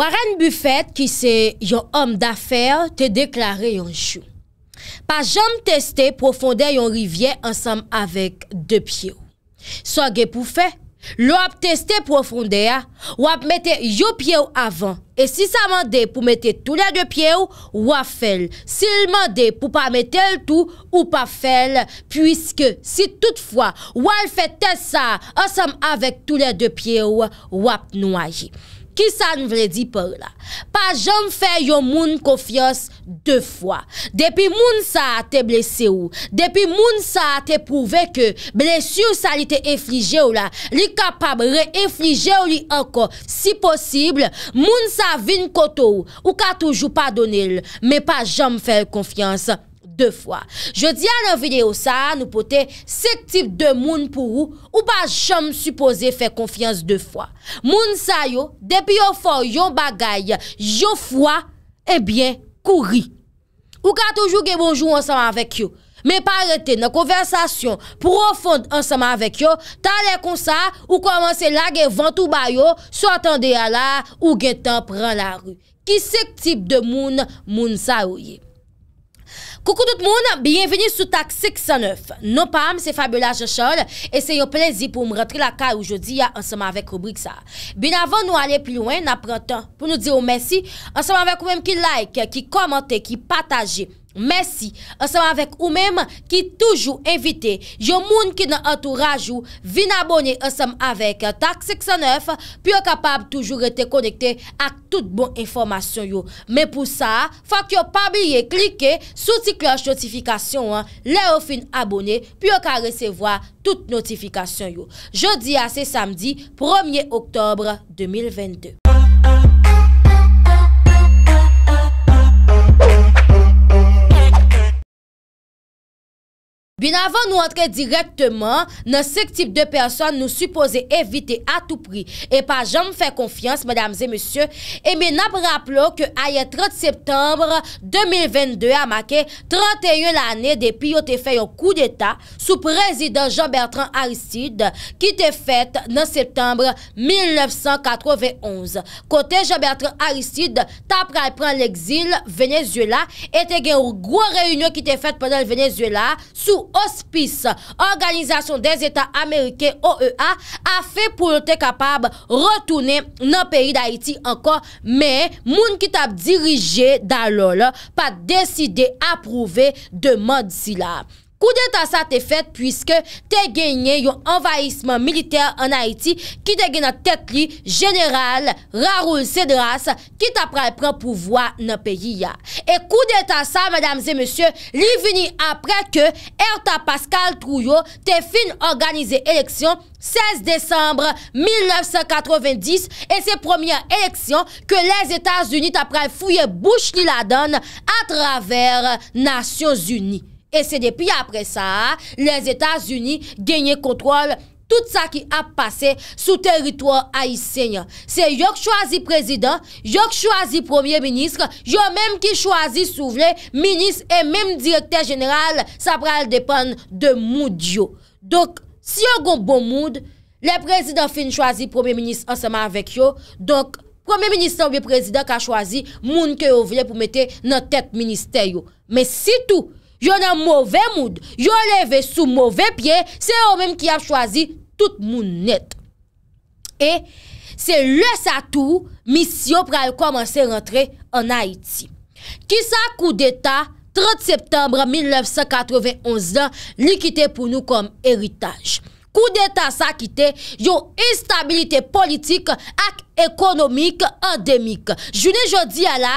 Warren Buffett, ki se yon om dafer, te deklare yon chou. Pa jom teste profonde yon rivye ansam avek de pye ou. Soge pou fe, lop teste profonde ya, wap mette yo pye ou avan, e si sa mande pou mette tou la de pye ou, wap fel. Si l mande pou pa mette l tou, ou pa fel, pwiske si toutfwa wap fette sa ansam avek tou la de pye ou, wap noye. Ki sa nou vredi peur la? Pa jom fè yon moun kofyas De fwa Depi moun sa te blese ou Depi moun sa te pouve ke Blese ou sa li te eflije ou la Li kapab re eflije ou li anko Si posible Moun sa vin koto ou Ou ka toujou pa donel Me pa jom fè kofyas Moun sa yo, depi yo fwa yon bagay, yo fwa, ebyen eh kouri. Ou ka toujou ge bonjou ansama vek yo, me parete nan konversasyon profond ansama vek yo, ta le kon sa yo, ou komanse la ge vantou ba yo, sou atande ya la, ou ge tan pran la ru. Ki sek tip de moun, moun sa yo ye. Koukou tout moun, bienveni sou tak 609. Nou pam, se Fabiola Jochol, e se yo plezi pou m rentre la ka oujodi ya ansama vek rubrik sa. Bin avon nou ale plouen, na prantan, pou nou di yo mersi, ansama vek oum ki like, ki komante, ki pataje. Mèsi, ansem avèk ou mèm ki toujou evite, yo moun ki nan an tou rajou, vin abonè ansem avèk tak 609, pi yo kapab toujou rete konekte ak tout bon informasyon yo. Mè pou sa, fak yo pabye klike sou ti kloj notifikasyon an, le ou fin abonè, pi yo ka resevoa tout notifikasyon yo. Jodi a se samdi, 1ye oktobre 2022. Bin avan nou antre direktman, nan sek tip de person nou supose evite a tou pri. E pa jom fè konfians, madame zè, monsye, e min ap rapplo ke a ye 30 septembre 2022 a make 31 l'anè depi yo te fè yo kou d'Etat sou prezident Jean-Bertrand Aristide ki te fèt nan septembre 1991. Kote Jean-Bertrand Aristide tapre a pren l'eksil Venezuela et te gen ou gwa reynyo ki te fèt pendant le Venezuela Ospis, Organizasyon des Etats Amerike OEA, a fe pou lote kapab retoune nan peyi d'Haiti anko, men moun ki tap dirije dalol pa deside aprouve de madsi la. Kou de ta sa te fet pwiske te genye yon envayisman militer an Haiti ki te genye nan tet li general Raoul Cedras ki ta pral pran pou vwa nan peyi ya. E kou de ta sa madame ze monsye li vini apre ke Erta Pascal Trouyo te fin organize eleksyon 16 Desembre 1990 e se promyen eleksyon ke les Etats-Unis ta pral fouye bouch li la don a traver Nasyons-Unis. E se depi apre sa, les Etats-Unis genye kontrol tout sa ki ap pase sou teritouan a Ysenia. Se yon k chwazi prezident, yon k chwazi premier ministre, yon menm ki chwazi souvle, ministre et menm direkter general, sa pral depan de moud yo. Dok, si yon gon bon moud, le prezident fin chwazi premier ministre anseman vek yo. Dok, premier ministre ou bi prezident ka chwazi moun ke yo vle pou mette nan tet minister yo. Me sitou! Yo nan mouve moud, yo leve sou mouve pye, se yo menm ki ap chwazi tout moun net. E, se lese a tou, mis yo pral komanse rentre an Haiti. Ki sa kou deta, 30 septembre 1991 an, li kite pou nou kom eritage. Kou deta sa kite, yo instabilite politik ak eritage. Ekonomik endemik Joune jodi ala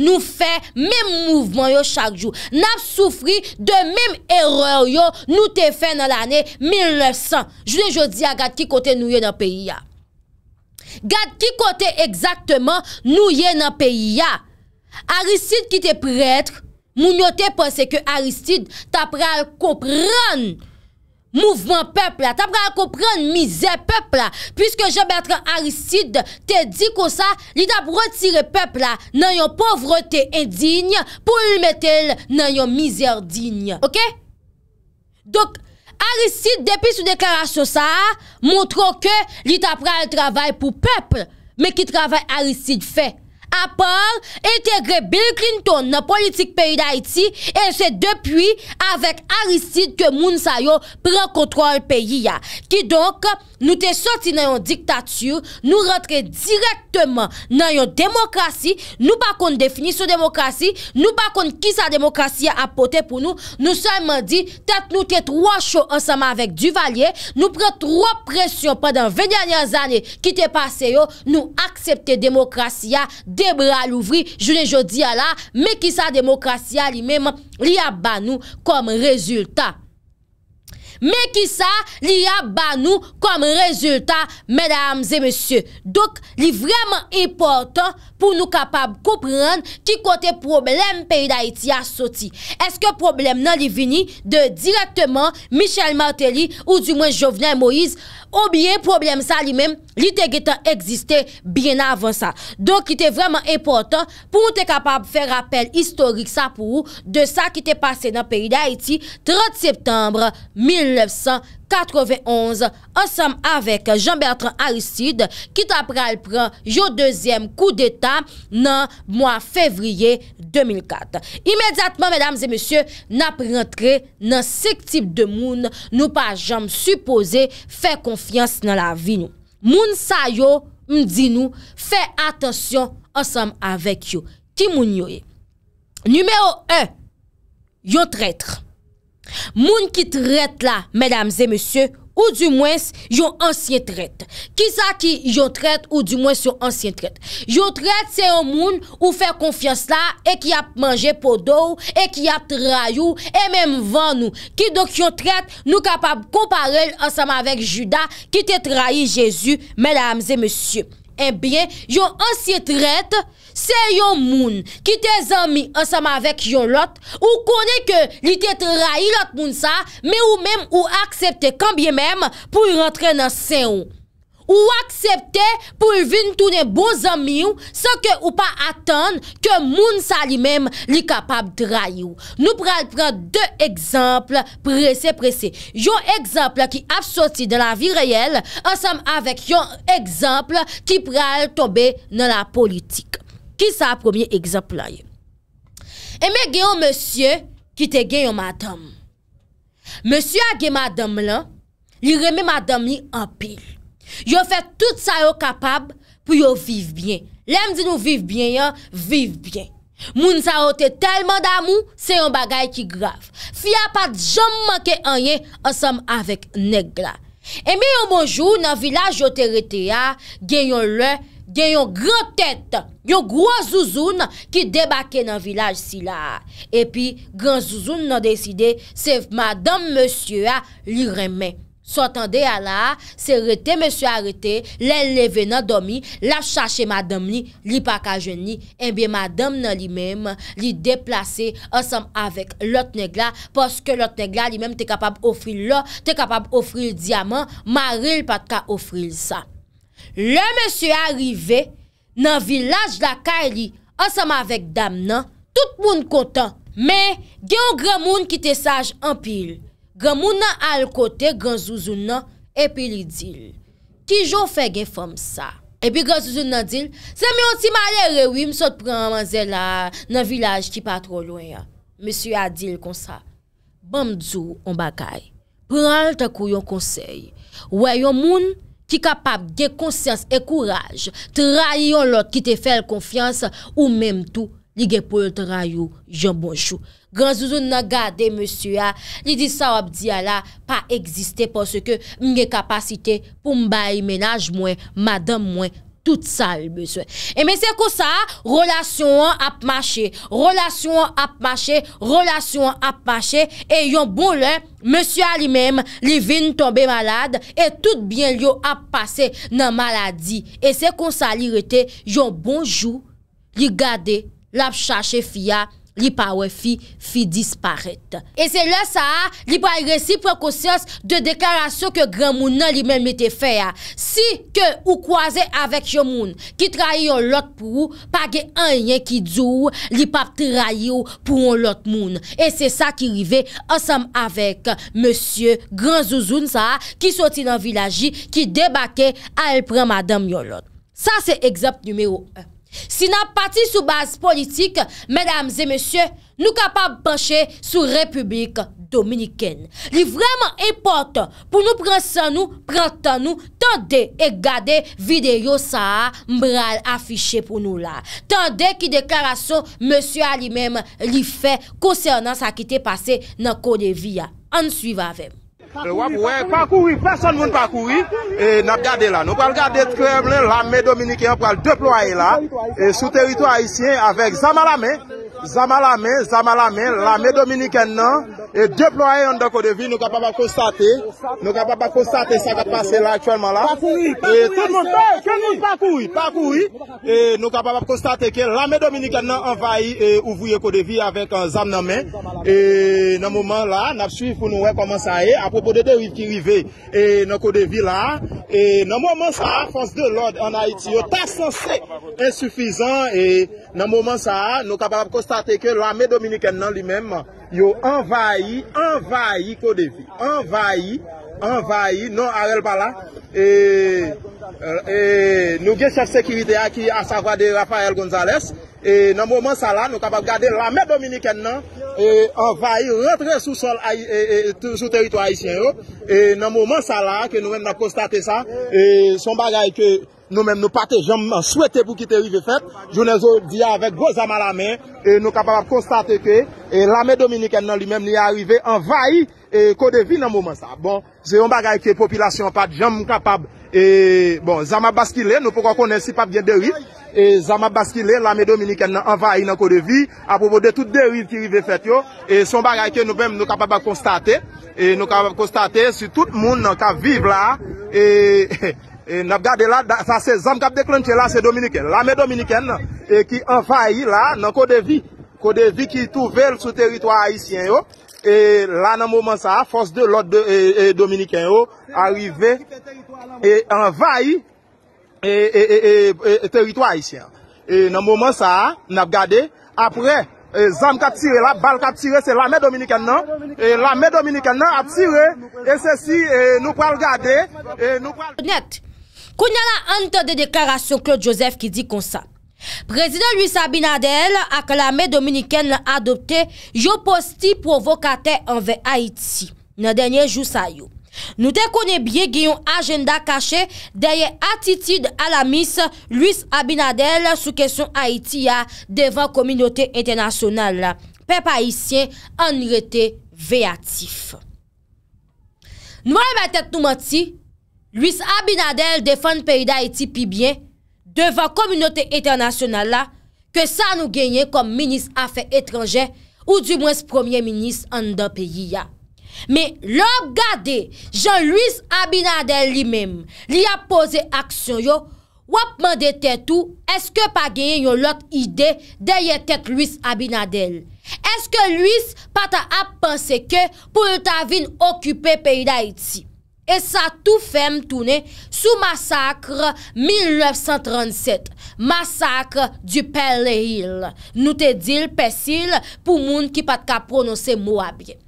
Nou fè mèm mouvman yo chak jou Nap soufri de mèm eror yo Nou te fè nan l'anè 1900 Joune jodi ala Gat ki kote nou yè nan peyi ya Gat ki kote Eksaktman nou yè nan peyi ya Aristide ki te pretre Moun yo te pense ke Aristide Ta pral kompran Mouvment pepl, ta pran akopren mizè pepl. Piske Jeb Bertrand Aristide te di ko sa, li tap retire pepl nan yon povrote indigne pou li metel nan yon mizèrdigne. Ok? Dok Aristide depi sou deklarasyon sa, montron ke li tap pran al travay pou pepl, me ki travay Aristide fey. Apar, integre Bill Clinton nan politik peyi da iti, e se depwi avek Aristide ke moun sa yo prekotrol peyi ya. Ki donk, nou te soti nan yon diktatiyou, nou rentre direktman nan yon demokrasi, nou pa kon defini sou demokrasi, nou pa kon ki sa demokrasi ya apote pou nou, nou seman di, tat nou te trwa chou ansama avek Duvalier, nou prek trwa presyon padan 20 anyan zane ki te pase yo, nou aksepte demokrasi ya demokrasi. Debra louvri, jounen jodi ala, me ki sa demokrasya li menm li abanou kom rezultat. Mè ki sa li a banou kom rezultat, mèdames e mèsyè. Dok, li vreman important pou nou kapab kouprenn ki kote problem peyi d'Haïti a soti. Eske problem nan li vini de direktman Michel Martelly ou du mwen Jovenel Moïse, obye problem sa li mèm, li te getan eksiste bien avan sa. Dok, li te vreman important pou nou te kapab fè rapel historik sa pou de sa ki te pase nan peyi d'Haïti 30 septembre 1931. 1991 ansam avek Jean-Bertrand Aristide kit apre alpren yo deuxième coup d'état nan mwa fevrier 2004. Imediatman, mesdames et messieurs, naprentre nan sik tip de moun nou pa jom suppose fè konfians nan la vi nou. Moun sa yo, mdi nou, fè atensyon ansam avek yo. Kimoun yo e? Numèo 1 Yo tretre Moun ki tret la, mèdames et monsye, ou di mwens yon ansyen tret. Ki sa ki yon tret ou di mwens yon ansyen tret? Yon tret se yon moun ou fèr konfians la, e ki ap manje podou, e ki ap trayou, e mèm vanou. Ki dok yon tret nou kapab komparel ansama vek juda ki te trahi jesu, mèdames et monsye. E eh bie, yon ansyen tret... Se yon moun ki te zami ansam avek yon lot, ou kone ke li te trai lot moun sa, me ou mèm ou aksepte kambye mèm pou yon rentre nan se yon. Ou aksepte pou vin toune bo zami yon, sa ke ou pa atan ke moun sa li mèm li kapab trai yon. Nou pral pral de ekzample prese prese. Yon ekzample ki ap sosi de la vi reyel ansam avek yon ekzample ki pral tobe nan la politik. Ki sa apromye egzap la yon? Eme genyon monsye ki te genyon matam. Monsye a gen madam lan, li reme madam ni apil. Yo fè tout sa yo kapab pou yo viv bien. Lem di nou viv bien yon, viv bien. Moun sa ote telman damou, se yon bagay ki grav. Fi a pat jom manke anye ansam avek negla. Eme yon bonjou nan vilaj yo terete ya, genyon le... gen yon gran tèt, yon gwa zouzoun ki debake nan vilaj si la. E pi gran zouzoun nan deside, se madame monsye a li remen. Sotande ya la, se rete monsye a rete, le leve nan domi, la chache madame ni li eh paka jeni, en biye madame nan li mèm, li deplase ansam avèk lot negla poske lot negla li mèm te kapab ofri lò, te kapab ofri l diamant maril patka ofri l sa. Le monsye arive nan vilaj la kari ansama vek dam nan, tout moun kontan. Me, gen yon gran moun ki te saj anpil. Gran moun nan al kote, gran zouzou nan, epi li dil. Ti jou fe gen fom sa. Epi gran zouzou nan dil, se mi yon si male rewi msot pran man zela nan vilaj ki pa tro lwen ya. Monsye a dil kon sa. Bam dzou, on bakay. Pran lta kou yon konsey. We yon moun, Ki kapap gen konsens e kouraj, tra yon lot ki te fel konfians ou menm tou li gen pou yon tra yon jen bon chou. Gran zouzoun nan gade monsu ya, li di sa wap di ala pa egziste pwoske mge kapasite pou mba imenaj mwen, madan mwen mwen. tout sal beswen. E men se kon eh, sa, relasyon ap mache, relasyon ap mache, relasyon ap mache, e yon bon lè, monsi a li mèm, li vin tombe malade, e tout bien li yo ap pase nan maladi. E se kon sa li rete, yon bon jou, li gade, la ap chache fia, la ap chache fia, li pa wè fi, fi disparète. E se lè sa, li pa wè si prekousyans de deklarasyon ke gran moun nan li men mette fè ya. Si ke ou kwaze avèk yo moun, ki traye yo lot pou, pa gen an yè ki djou, li pa traye yo pou yo lot moun. E se sa ki rive asam avèk Monsie Gran Zouzoun sa, ki soti nan vilaji, ki debake al pran madam yo lot. Sa se egzap numèro 1. Sinan pati sou baz politik, medamze mesye, nou kapab panche sou republik dominiken. Li vreman importan pou nou pransan nou, prantan nou, tande e gade videyo sa mbral afiche pou nou la. Tande ki deklara sou, mesye a li mem li fe konsernan sa ki te pase nan kone via. An suiv avem. Euh, wap wè, pakouri, fè son moun pakouri, n ap gade la. Nou pral gade tkèm lè, lame Dominikè an pral deploye la, sou terito haisyen avèk zama lame. Zama la men, zama la men, la men dominiken nan E deploye yon da kodevi Nou kapap ap konstate Nou kapap ap konstate sa va pase la aktuelman la Pakoui, e pakoui, pakoui e Nou kapap ap konstate ke la men dominiken nan Envaye ouvouye kodevi Avek zame nan men E nan mouman la Nap suiv pou nou wè koman sa e A propos de de wiv ki wive E nan kodevi la E nan mouman sa, fons de lòd anayiti Yo ta sanse insoufizan E nan mouman sa, nou kapap ap konstate konstate ke rame dominiken nan li men yo envayi, envayi kodevi, envayi, envayi, non avel bala, nou gen chef sekiride a ki a savoi de Rafael Gonzales, nan mouman sa la nou kabab gade rame dominiken nan, envayi, rentre sou sol, sou teritwa isyen yo, nan mouman sa la, ke nou men na konstate sa, son bagay ke... Nou mèm nou patè jèm souwète pou ki te rive fèt. Jounè zo diya avèk go zama la mè. E nou kapabab konstate ke. E la mè Dominiken nan li mèm li a arrivé. Envayi e kode vi nan mouman sa. Bon. Zè yon bagay ke popilasyon pat jèm mou kapab. E bon. Zama baskile. Nou pokan konen si pap gen de rive. E zama baskile. La mè Dominiken nan envayi nan kode vi. A poubo de tout de rive ki rive fèt yo. E son bagay ke nou mèm nou kapabab konstate. E nou kapabab konstate. Si tout moun nan kap vive la. E... E nap gade la, sa se zam kap deklemche la se Dominiken. La me Dominiken nan, e ki anvayi la nan kodevi. Kodevi ki touvel sou teritwa Haitien yo. E la nan mouman sa, fos de lot e, Dominiken yo, arive, e anvayi teritwa Haitien. E nan mouman sa, nap gade, apre, zam kap tire la, bal kap tire, se la me Dominiken nan. E la me Dominiken nan, ap tire, e se si nou pral gade. Koun ya la ante de deklarasyon Claude Joseph ki di konsa. Prezident Luis Abinadel ak lame dominiken la adopte yo posti provokate anve Haiti nan denye jou sa yo. Nou dekounen bie giyon agenda kache deye atitid ala mis Luis Abinadel sou kesyon Haiti ya devan kominote internasyonal la. Pep Haitien an rete veyatif. Nou an betet nou mati... Louis Abinadel defan peyi da iti pibyen, devan kominote etanasyonal la, ke sa nou genye kom minis afe etranjen, ou di mwen se premier minis an dan peyi ya. Me lop gade, jan Louis Abinadel li mem, li ap pose aksyon yo, wapman dete tou, eske pa genye yon lot ide, deye tek Louis Abinadel. Eske Louis pata ap pense ke, pou yon ta vin okype peyi da iti. E sa tou fem toune... Sou masakre 1937... Masakre du Perle Hill... Nou te dil pesil... Pou moun ki pat ka prononse mou abye...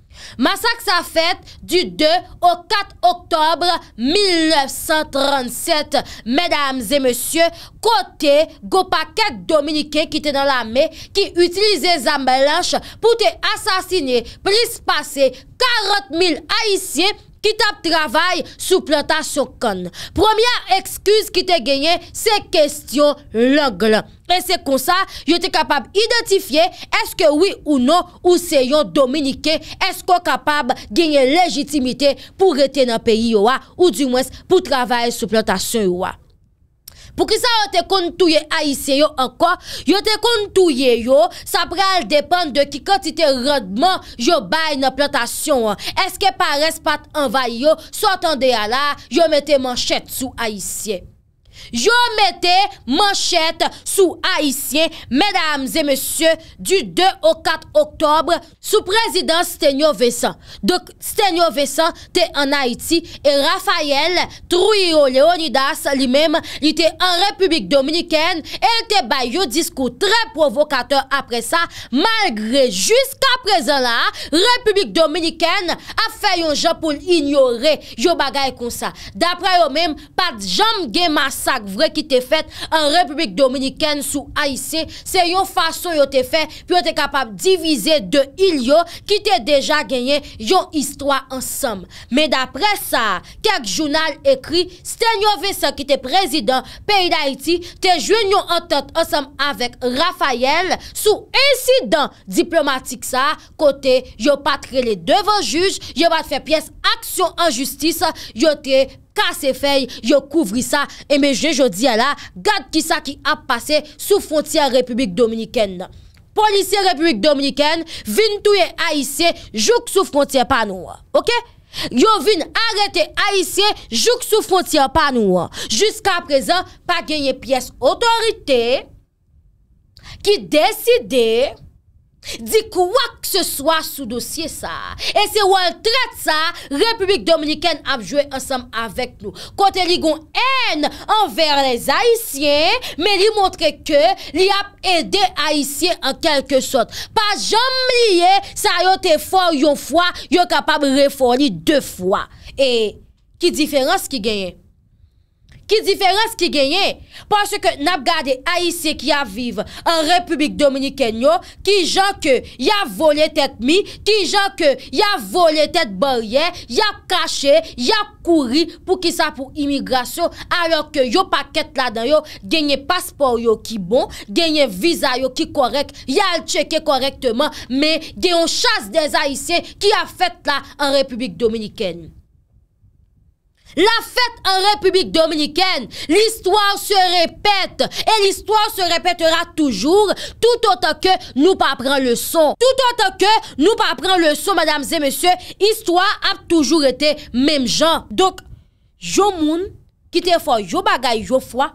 Masak sa fet... Du 2 au 4 oktobre 1937... Medams e monsye... Kote Gopaket Dominike... Ki te nan la me... Ki utilize zambelanche... Pou te asasine... Prispase 40.000 haisye... Ki tap travay souplotasyon kon. Premier ekskuse ki te genye, se kestyon logle. E se konsa, yo te kapab identifiye eske oui ou nou, ou se yon dominike, esko kapab genye legitimite pou retene peyi yo a, ou di mwes pou travay souplotasyon yo a. Pou ki sa yo te kontouye a isye yo anko, yo te kontouye yo, sa pral depan de ki kontite rodman yo bay nan plantasyon. Eske pa res pat anvay yo, sa tande ya la, yo mette man chet sou a isye. yo mette manchet sou Haitien, mesdames et messieurs, du 2 au 4 oktobre, sou prezident Stenio Vessan, dok Stenio Vessan te en Haiti, et Raphael Truyo Leonidas li mem, li te en Republike Dominikene, el te bay yo disko tre provocateur apre sa malgre jusqu'a prezen la Republike Dominikene a fe yon je pou l'ignore yo bagay kon sa, dapre yo mem, pat Jomge Massa tak vre ki te fet an Republik Dominikèn sou A.I.C. Se yon fason yo te fet, pi yo te kapab divize de il yo, ki te deja genyen yon histwa ansam. Me dapre sa, kak jounal ekri, ste yon vese ki te prezidant peyi da iti, te jwen yon antat ansam avèk Rafael, sou insidant diplomatik sa, kote yo patrele devon juj, yo bat fe pyes aksyon anjustis, yo te patrele, Kase fey yo kouvri sa. Emeje, yo diya la. Gade ki sa ki ap pase sou fontyen Republik Dominiken. Polisye Republik Dominiken vin touye a isye jouk sou fontyen pa nou. Ok? Yo vin arete a isye jouk sou fontyen pa nou. Juska prezan pa genye piyes otorite ki deside... Di kouak se swa sou dosye sa E se ou an trat sa Republik Dominiken ap jwe ansam avek nou Kote li gon en Anver les Haitien Me li montre ke Li ap ede Haitien an kelke sot Pa jom liye Sa yo te fwa yon fwa Yo kapab refoni de fwa E ki diferans ki genye Ki diferens ki genye? Pwase ke nap gade AISI ki a vive an Republik Dominiken yo, ki jan ke ya vole tet mi, ki jan ke ya vole tet barye, ya kache, ya kouri pou ki sa pou imigrasyon, alor ke yo paket la dan yo genye paspor yo ki bon, genye viza yo ki korek, ya alcheke korektman, me genye yon chas de AISI ki a fete la an Republik Dominiken. La fèt an republik dominikèn, l'histoire se repèt et l'histoire se repètera toujou tout an tan ke nou pa pran le son. Tout an tan ke nou pa pran le son, madame et monsieur, histoire ap toujou etè mèm jan. Dok, yo moun ki te fò yo bagay yo fò,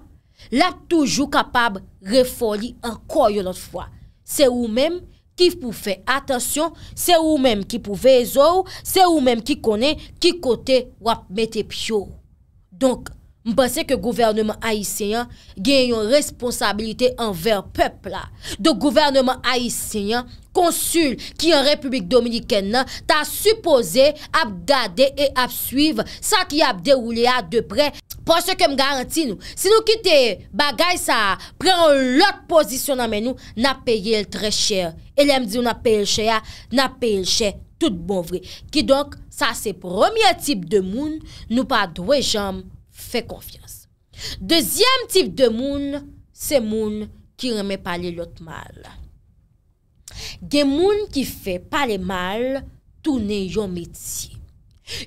l'ap toujou kapab refòli an kò yo lot fò. Se ou mèm? Ki pou fe atasyon, se ou menm ki pou vez ou, se ou menm ki kone, ki kote wap mette pyo. Donk, mpense ke gouvernement Aisyen gen yon responsabilite anver pepla. Donk, gouvernement Aisyen, konsul ki an Republik Dominikennan, ta suppose ap gade e ap suive sa ki ap deroule a depre. Pon se kem garanti nou. Si nou kite bagay sa, pren lot posisyon nan men nou, na peye l tre chè. Elem di ou na peye l chè ya, na peye l chè tout bon vre. Ki donk, sa se premier tip de moun, nou pa dwe jam, fe konfians. Dezyem tip de moun, se moun ki reme pale l ot mal. Gen moun ki fe pale mal, toune yon metsi.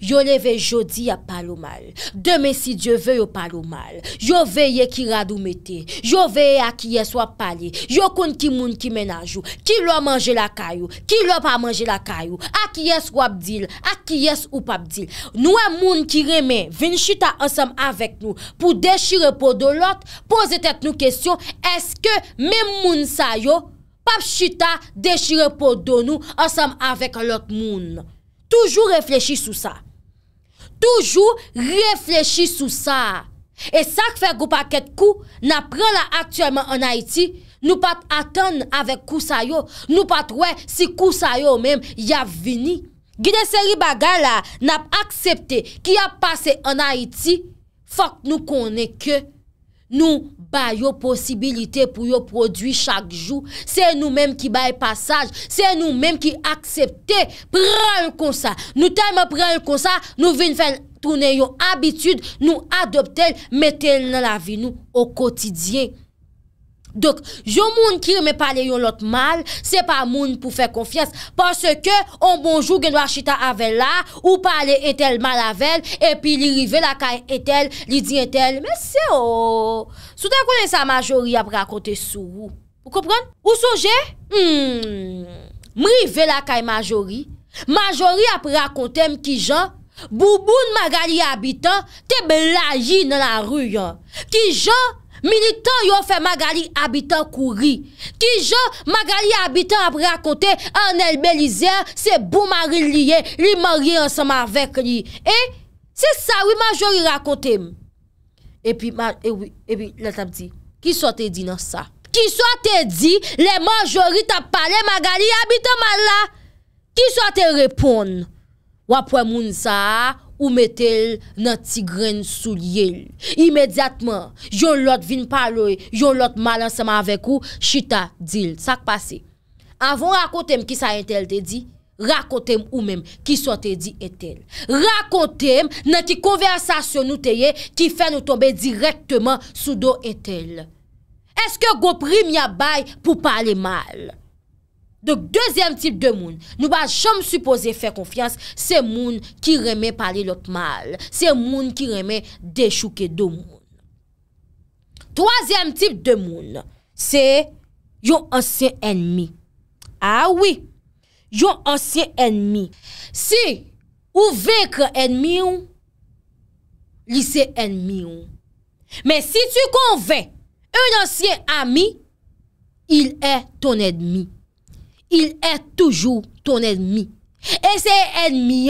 Yo leve jodi ap pale ou mal Deme si diyo veyo pale ou mal Yo veye ki rad ou meti Yo veye akiyes wap pale Yo koun ki moun ki menajou Ki lo manje la kayou Ki lo pa manje la kayou Akiyes wap dil Akiyes ou pap dil Nou a moun ki reme Vin chita ansam avek nou Pou deshire podo lot Poze tet nou kesyon Eske mem moun sa yo Pap chita deshire podo nou Ansam avek lot moun Toujou reflechi sou sa. Toujou reflechi sou sa. E sak fe goupaket kou, nap pran la aktuelman an Haiti, nou pat atan avek kousa yo, nou pat we si kousa yo menm, ya vini. Gide seri baga la, nap aksepte ki ya pase an Haiti, fok nou konen ke, nou fok. pa yo posibilite pou yo prodwi chak jou, se nou menm ki baye pasaj, se nou menm ki aksepte, pran yon konsa, nou tanman pran yon konsa, nou vin fèl tounen yon abitude, nou adoptèl, metèl nan la vi nou, o kotidye. Dok, yon moun ki me pale yon lot mal, se pa moun pou fe konfyes. Parce ke, on bonjou genwa chita avel la, ou pale etel mal avel, epi li rive la kay etel, li di etel, mè se o. Soutan konen sa majori ap rakote sou ou. Ou kompran? Ou souje? Hmm. Mri ve la kay majori, majori ap rakote m ki jan, bouboun magali abitan, te be la yi nan la ru yon. Ki jan, Militan yo fè magali abitan kouri. Ki jò magali abitan ap rakote an el belize, se bou mari liye, li mari ansama avèk liye. E, se sa wè manjori rakote m. E pi, le e tap di, ki sote di nan sa. Ki sote di, le manjori tap pale magali abitan man la. Ki sote repon, wap wè moun sa a. Ou metel nan tigren sou liyel. Imediatman, yon lot vin paloy, yon lot malan seman avek ou, chita dil. Sak pase. Avon rakote m ki sa entel te di, rakote m ou menm ki sa te di etel. Rakote m nan ki konversasyon nou teye ki fe nou tombe direktman sou do etel. Eske goprim ya bay pou pale mal? Donk, deuxième type de moun, nou ba chom suppose fè konfians, se moun ki remè pale lot mal, se moun ki remè dechouke do moun. Troisième type de moun, se yon ansyen ennmi. A, ah oui, yon ansyen ennmi. Si ou vek ennmi yon, li se ennmi yon. Men si tu konve, yon ansyen ennmi, il e ton ennmi. il e toujou ton enmi. Eseye enmi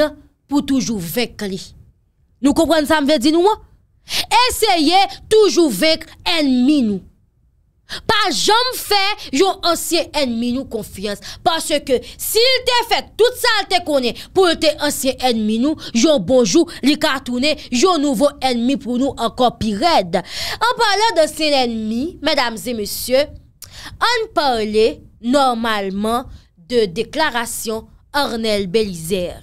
pou toujou vek li. Nou kompren sa mve di nou? Eseye toujou vek enmi nou. Par jom fe, jou ansye enmi nou konfians. Par se ke, si l te fe tout sa l te konen, pou l te ansye enmi nou, jou bonjou li kartoune, jou nouvo enmi pou nou ankor pi red. Anpale de sin enmi, medam zi monsye, anpale, normalman de deklarasyon Ornel Belizer.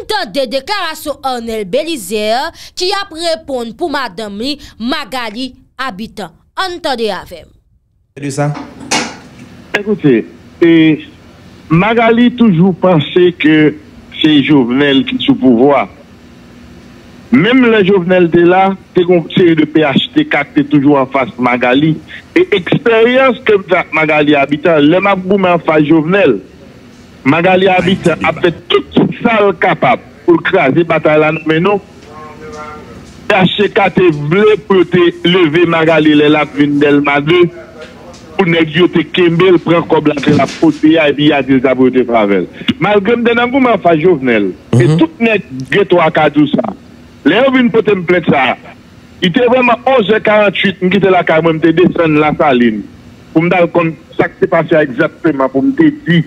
Antande deklarasyon Ornel Belizer ki ap repon pou madame Magali Abitan. Antande avem. Elisa. Ekote, Magali toujou panse ke se jovenel ki sou pouvoa Mem le jovnel te la, te konp seye de PH, te kak te toujou an fas Magali. E eksperyans ke magali abitan, le magouman fa jovnel, magali abitan apte tout sal kapap pou krasi batal an menon. PHK te vle pou te leve magali le lap vin del madle, pou nek yo te kembel prekob lakre la pote ya e bi ya dizabote pravel. Mal gen de nan gouman fa jovnel, e tout nek geto akadousa, Le yo vin pou te mplek sa, ite vèm a 11.48, mki te lakay mwen te desen la salin, pou m dal kon sa ki se pase a egzaktèman pou m te ti.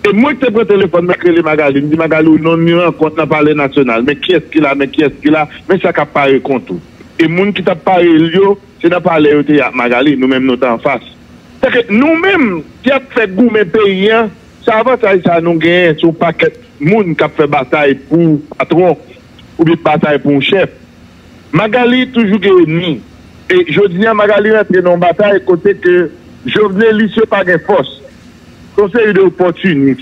E mwen te pou telefon mwen kre li Magali, mdi Magali ou non mwen kont na pale nasyonal, mwen kyes ki la, mwen kyes ki la, mwen sa kap pare kontou. E moun ki tap pare lyo, se na pale yo te yak Magali, nou mèm nou ta an fas. Teke nou mèm, ki ap fe gou mwen pe yon, sa vatay sa nou genye sou paket moun kap fe batay pou patronk. Ou bit batay pou mou chef. Magali toujou gen ou ni. E jodi a Magali mwen prenon batay. E kote ke jovene lise pa gen fos. Konse yon de ou poti ni.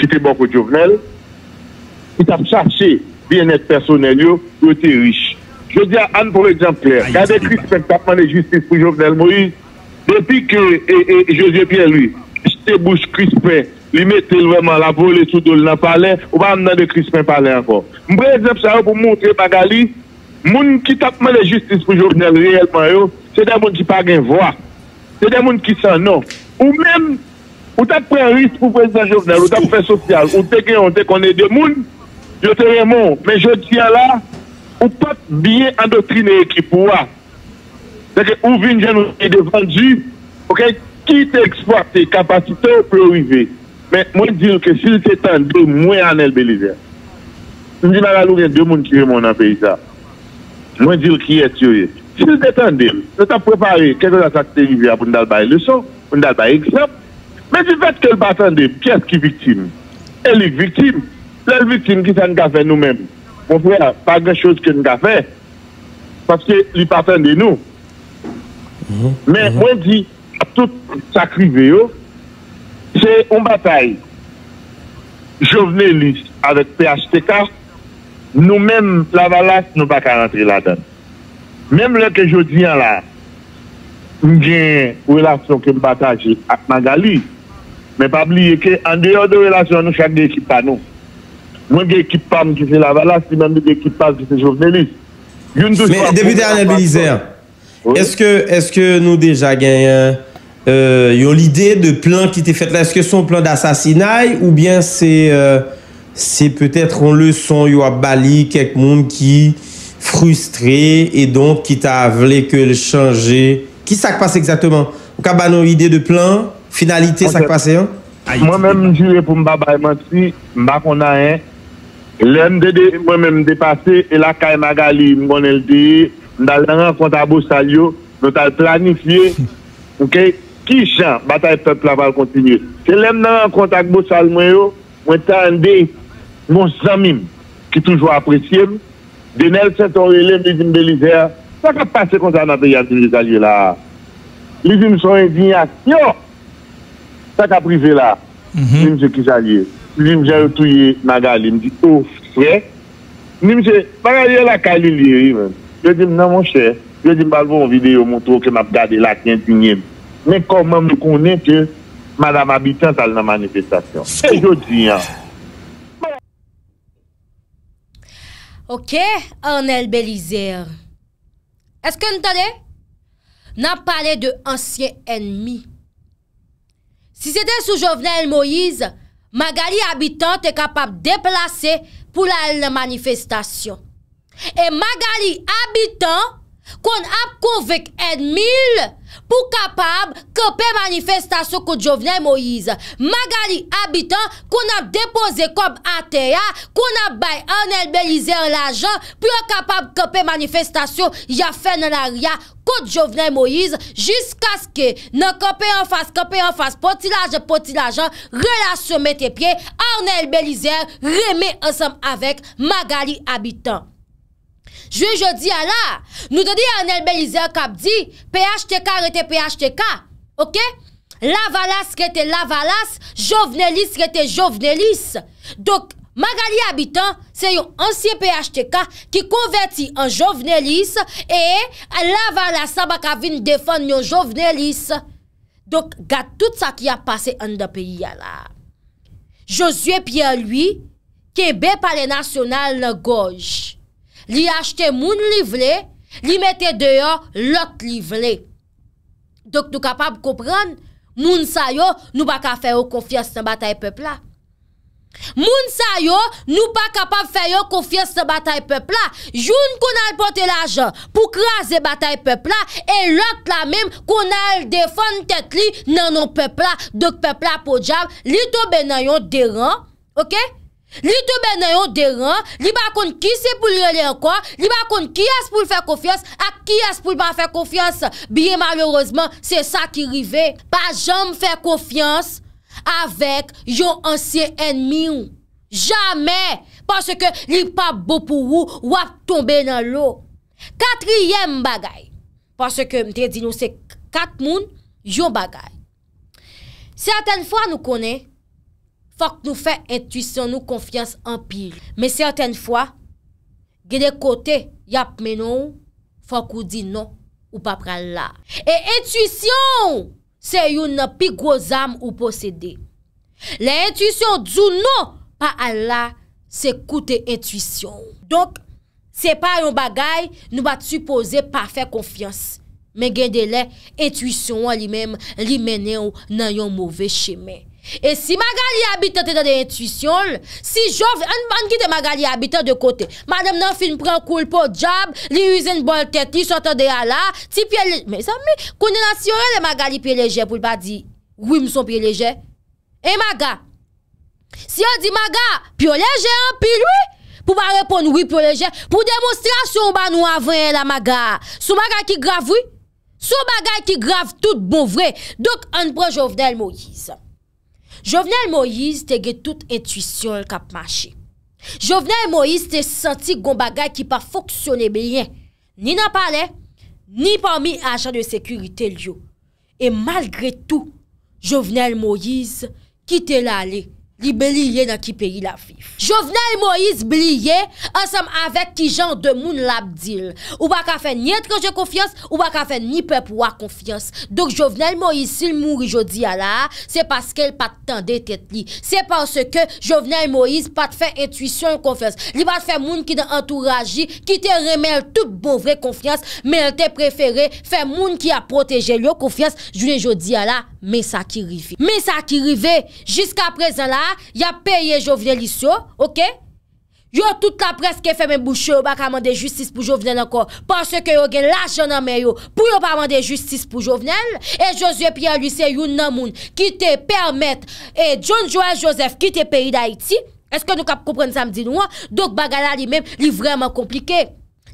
Ki te bok ou jovenel. Ki tap chase. Bien et personel yo. Yo te riche. Jodi a Anne pou l'exemple. Gade krispek tapman e justice pou jovenel mou. Depi ke jose piè lwi. Jote bouj krispek. li metel wèman la pou lè e soudou lè nan palè, ou pa am nan de krispè palè ankon. Mbre egzèp sa yo pou moun tre bagali, moun ki tapman le justice pou jounel reyèlman yo, se den moun ki pa gen vwa, se den moun ki san non. Ou men, ou tap pre rist pou pre sa jounel, ou tap pre sosyal, ou te gen, ou te kone de moun, yo te remon, men yo diyan la, ou pat biye endokrine ekip wwa. Zè ke ouvine jounel ki devandu, ou ke kit eksporte kapasite ou prorivey. Men mwen dir ke si li se tan de, mwen anel belize. Si mwen di nan la loun gen, de moun ki remon an pey sa. Mwen dir ki yet yo ye. Si li se tan de, se ta prepare, kek yo sa sakte yi vi ap, mwen dal bay le son, mwen dal bay eksep. Men di vet ke l patan de, kyes ki viktim? Elik viktim. Lel viktim ki sa nga fe nou men. Mwen fwe la, pa gen chos ke nga fe. Paske li patan de nou. Men mwen di, a tout sakri ve yo, Se yon batay, jovne lis, avet PHTK, nou men lavalas nou baka rentre la dan. Menm lè ke jodi an la, m gen yon relasyon ke bataj ak Magali, men pa bli ye ke an deyon de relasyon nou chak de ekipa nou. Mwen de ekipa m ki se lavalas, m men de ekipa se jovne lis. Mè, debi der anè Belize, eske nou deja gen... Euh, yo l'ide de plan ki te fet la, eske son plan d'assasinay ou bien se euh, peut-etre on le son yo a bali kek moun ki frustre E donk ki ta vle ke l chanje, ki sa k passe exactement, ou ka banon l'ide de plan, finalite sa k passe Mwen mèm jive pou mba bayman si, mba kon na en, lèm dede mwen mèm depase, el akay magali mwen el de, mda lan an konta bo sal yo, nou tal planifiye, oukey Kishan, batay pe pleval kontinye. Se lem nan kontak bo salmoy yo, mwen tande, mons zanmim, ki toujwa apresye m, denel senton relem, li zin belize, sa ka pase kontan apriyat, li zanlye la. Li zin son edin yas, yo, sa ka prize la. Li mhm. mse ki zanlye, li mse jayotouye, magal, li mdi, ouf, se, li mse, magal, li yon la kalil yi, li mse, li mse, li mse, li mse, li mse, li mse, Men kon men mou konen ke Madame Abitante al nan manifestasyon. Se yo diyan. Ok, Anel Belizer. Eske n tade? Nan pale de ansyen enmi. Si se de sou jovenel Moïse, Magali Abitante e kapap deplase pou la al nan manifestasyon. E Magali Abitante kon ap konvek en mil pou kapab kope manifestasyon kote Jovenel Moïse. Magali Abitan kon ap depose konp anterya, kon ap bay Arnel Belizer lajan pou kapab kope manifestasyon ya fè nan ariya kote Jovenel Moïse jiska skè nan kope an fas, kope an fas, poti lajan, poti lajan, rela se mette pie, Arnel Belizer reme ansam avek Magali Abitan. Jwe je di ala, nou de di anel belize akab di, PHTK rete PHTK, okey? Lavalas rete Lavalas, jovnelis rete jovnelis. Dok, magali abitan se yon ansye PHTK ki konverti an jovnelis e Lavalas sa bak avin defon yon jovnelis. Dok, gade tout sa ki a pase an de peyi ala. Josue Pierre lui, kebe pale nasyonal le gojj. Li achete moun livle, li mette deyo lot livle. Dok nou kapab kopren, moun sa yo nou baka feyo kofye se batay pepla. Moun sa yo nou baka feyo kofye se batay pepla. Joun kon al pote la jan pou kraze batay pepla, e lot la men kon al defon tet li nan nou pepla. Dok pepla po jav, li tobe nan yon deran, ok? Li te bè nan yon deran, li bakon ki se pou lè lè an kwa, li bakon ki as pou l fèk kofyans, ak ki as pou l ba fèk kofyans. Biye malorosman, se sa ki rive, pa jom fèk kofyans avèk yon ansyen enmi yon. Jamè, parce ke li pa bo pou wou wap tombe nan lò. Katriyèm bagay, parce ke mte di nou se kat moun yon bagay. Sèten fwa nou konè, Fok nou fè intwisyon nou konfians anpil. Men certain fwa, gèdè kote yap men nou, fok ou di nou ou pa pral la. E intwisyon se yon nan pi gwo zam ou posede. Le intwisyon djou nou pa al la se koute intwisyon. Donk, se pa yon bagay nou bat supose pa fè konfians. Men gèdè lè, intwisyon ou li menen ou nan yon mouve chemen. E si maga li habite te de de intwisyon Si jov, an ki de maga li habite de kote Madame nan film pran koul po job Li yuzen bol teti, sotan de ala Ti pye lege, mè sa mè Kounè nan si yo re le maga li pye lege pou lpa di Gwi mson pye lege E maga Si yo di maga, pyo lege an, pyo lwi Pou pa repon wii pyo lege Pou demonstrasyon ba nou aven la maga Sou maga ki grav wii Sou maga ki grav tout bovre Dok an pran jov del mou yi sa Jovenel Moïse te ge tout intuisyon kap manche. Jovenel Moïse te senti goun bagay ki pa foksyone byen. Ni nan pale, ni pa mi ajan de sekurite liyo. E malgre tou, Jovenel Moïse kite lale. li beli ye nan ki peri la fif. Jovenel Moïse beli ye ansam avek ki jan de moun labdil. Ou baka fen ni etre je konfians ou baka fen ni pep wak konfians. Dok Jovenel Moïse sil moun jo di ala, se paske el pat tende tet ni. Se paske Jovenel Moïse pat fe intuisyon konfians. Li bat fe moun ki de entouraji ki te remel tout bovre konfians men te preferi fe moun ki a proteje lyo konfians. Jounen jo di ala, me sakirive. Me sakirive, jiska prezen la Ya peye jovenel isyo Ok Yo tout la preske fe men boucher Ou bak amande justice pou jovenel anko Pase ke yo gen lache nan men yo Pou yo pa amande justice pou jovenel E josep ya lise yon nan moun Ki te permet E John Joel Joseph ki te peyi da iti Eske nou kap koupren samdi nou an Dok bagala li men li vreman komplike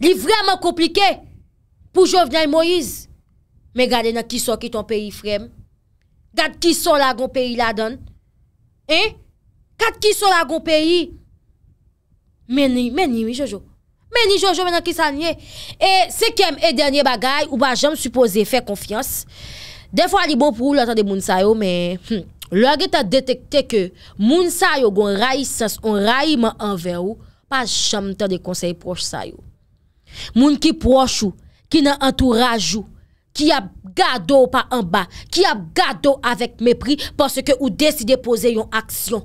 Li vreman komplike Pou jovenel Moise Me gade nan ki son ki ton peyi frem Gade ki son la gon peyi la don E Kat ki sou la goun peyi. Meni, meni, meni Jojo. Meni Jojo menan ki sa nye. E se kem e denye bagay, ou ba jem suppose fè konfians. Defon a li bon pou lò tan de moun sayo, men hmm, lò ge ta detekte ke moun sayo goun rayi sens, moun rayi man anven ou, pa jem tan de konsey proche sayo. Moun ki proche ou, ki nan entourage ou, ki ap gado ou pa anba, ki ap gado ou avèk mepri, pòsè ke ou deside pose yon aksyon.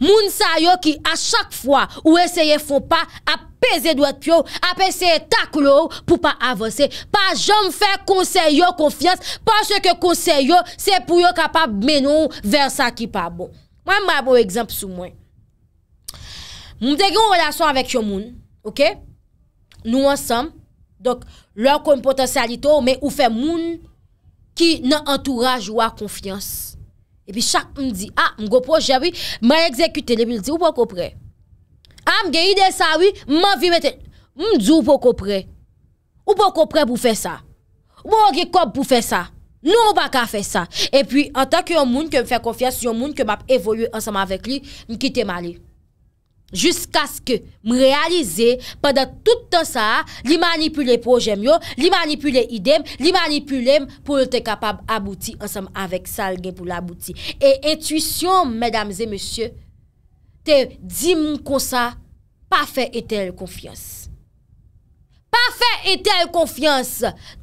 Moun sa yo ki a chak fwa Ou eseye fwa pa apese dwa tpyo Apesye taklo pou pa avanse Pa jom fe konseyo konfians Pas se ke konseyo se pou yo kapab menon Versa ki pa bon Mwen mwen mwen bon ekzamp sou mwen Moun te gen yon relasyon avek yo moun Ok Nou ansam Dok lor konpotensyalito Me ou fe moun ki nan antouraj wak konfians E pi chak m di, a, ah, m go poche, oui, m a exekute, lè mi l di, ou po kopre? A, m ge yi de sa, oui, m avi meten, m di ou po kopre? Ou po kopre pou fè sa? Ou pou ange kop pou fè sa? Nou ou pa ka fè sa? E pi, an ta ki yon moun ke m fè konfyes, yon moun ke m ap evolye ansama vek li, m kite mali. Jusk aske m realize, padan toutan sa, li manipule projem yo, li manipule idem, li manipulem pou lte kapab abouti ansam avek sal gen pou l'abouti. Et intuition, mesdames et messieurs, te di m kon sa, pa fe etel konfiyons. pa fe etel konfians.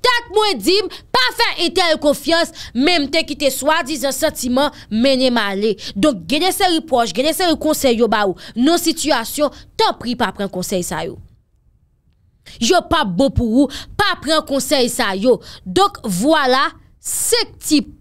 Tak mwen dim, pa fe etel konfians, menm ten ki te swadi zan sentiman menem ale. Donk genese ripoche, genese rikonsen yo ba ou, non situasyon, tan pri pa pren konsen yisay yo. Yo pa bo pou ou, pa pren konsen yisay yo. Donk vwala, sek tip,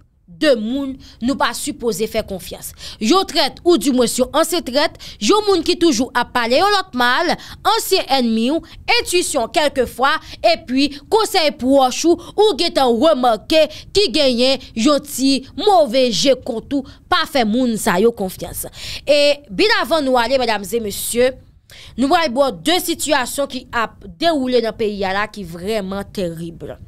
de moun nou pa suppose fè konfians. Yo tret ou di monsyon anse tret, yo moun ki toujou ap pale yo lot mal, anse enmi ou, etuisyon kelke fwa, e pi konsey pou wachou, ou getan remoke, ki genyen, joti, mouve, jekon tou, pa fè moun sa yo konfians. E bid avan nou ale, mèdames et monsyon, nou mwen albo de sitwasyon ki ap dewoule nan peyi ya la, ki vreman teribre.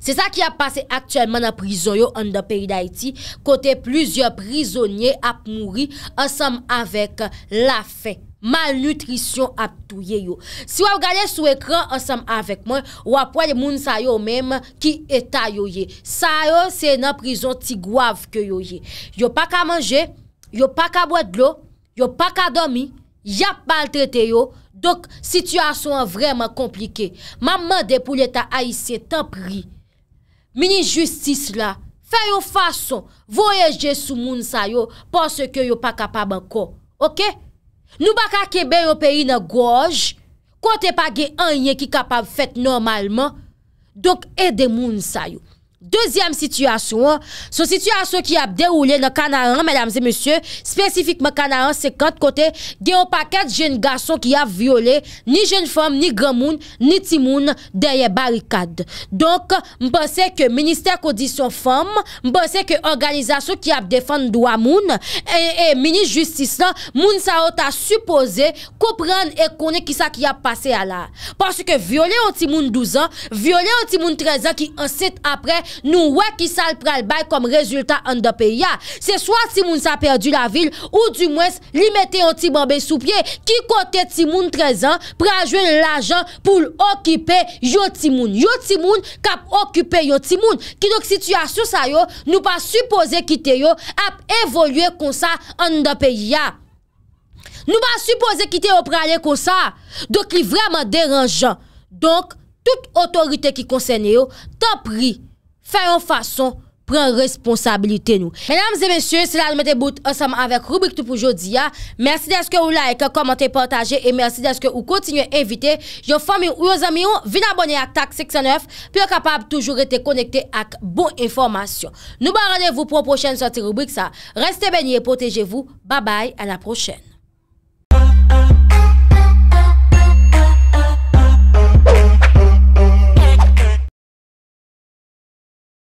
Se sa ki a pase aktyelman an prizon yo an da peri da iti, kote pluzyon prizonye ap mouri ansam avek la fe, malnutrisyon ap touye yo. Si wap gale sou ekran ansam avek mwen, wap wale moun sa yo menm ki eta yo ye. Sa yo se nan prizon tigwav ke yo ye. Yo pa ka manje, yo pa ka bwadlo, yo pa ka domi, yap bal trete yo, dok sityasyon vreman komplike. Manman de pou leta aise tan priy. Mini justice la, fè yon fason, voyeje sou moun sa yon, pòsè kè yon pa kapab ankon, ok? Nou baka kebe yon peyi nan gouj, kote pa gen anye ki kapab fèt normalman, dok ede moun sa yon. Dezyanm sityasyon, sou sityasyon ki ap deroule nan kanaran, spesifikman kanaran, se kante kote gen opaket jen gason ki ap viole, ni jen fom, ni gen moun, ni ti moun, derye barikad. Donk, mbese ke minister kodisyon fom, mbese ke organizasyon ki ap defan dwa moun, e mini justis nan, moun sa ot a supose, kopren e kone ki sa ki ap pase ala. Pase ke viole an ti moun 12 an, viole an ti moun 13 an ki anset apre Nou wè ki sal pral bay kom rezultat an de pe ya Se swa timoun sa perdu la vil Ou du mwens li mette yon timoun be sou pye Ki kote timoun trezan Prajwen l ajan pou l okipe yon timoun Yon timoun kap okipe yon timoun Ki dok situasyon sa yo Nou pa suppose ki te yo ap evolue kon sa an de pe ya Nou pa suppose ki te yo prale kon sa Dok li vreman deranjan Donk tout otorite ki konsene yo Tan pri Fè yon fason, pren responsabilité nou. Mesdames et messieurs, sè la jme te bout ensemble avèk rubrik tou pou jodi ya. Mersi deske ou like, komante, portaje et mersi deske ou kontinyon evite. Yo fami ou yo zami ou, vin abonye ak tak 69, pi yo kapab toujou rete konekte ak bon informasyon. Nou ba radevou pou an pochène soti rubrik sa. Restè benye, potejevou. Ba bay, an aprochène.